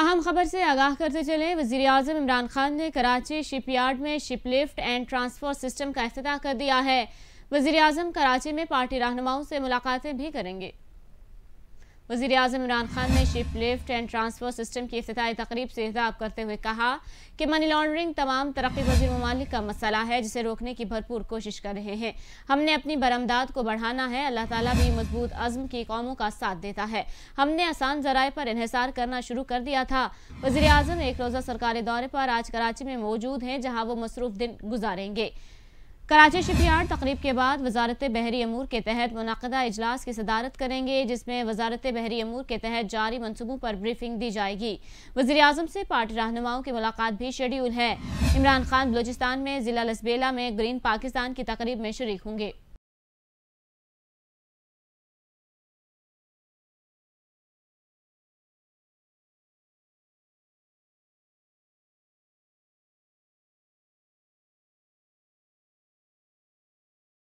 अहम खबर से आगाह करते चले वजी अजम इमरान खान ने कराची शिपयार्ड में शिपलिफ्ट एंड ट्रांसफर सिस्टम का अफ्ताह कर दिया है वजी अजम कराची में पार्टी रहनुमाओं से मुलाकातें भी करेंगे वजी अजम इमरान खान ने ship lift and transfer system की अफ्ताही तकरीब से इजाब करते हुए कहा कि मनी लॉन्ड्रिंग तमाम तरक्की पजी ममालिक का मसला है जिसे रोकने की भरपूर कोशिश कर रहे हैं हमने अपनी बरामदाद को बढ़ाना है अल्लाह ताला भी मजबूत अज़म की कौमों का साथ देता है हमने आसान जराये पर इहसार करना शुरू कर दिया था वजी अजम एक रोज़ा सरकारी दौरे पर आज कराची में मौजूद हैं जहाँ वो मसरूफ दिन गुजारेंगे कराची शिपयार्ड तकरीब के बाद वजारत बहरी अमूर के तहत मुनदा अजलास की सदारत करेंगे जिसमें वजारत बहरी अमूर के तहत जारी मनसूबों पर ब्रीफिंग दी जाएगी वजी अजम से पार्टी रहनुमाओं की मुलाकात भी शेड्यूल है इमरान खान बलोचिस्तान में जिला लसबेला में ग्रीन पाकिस्तान की तकरीब में शरीक होंगे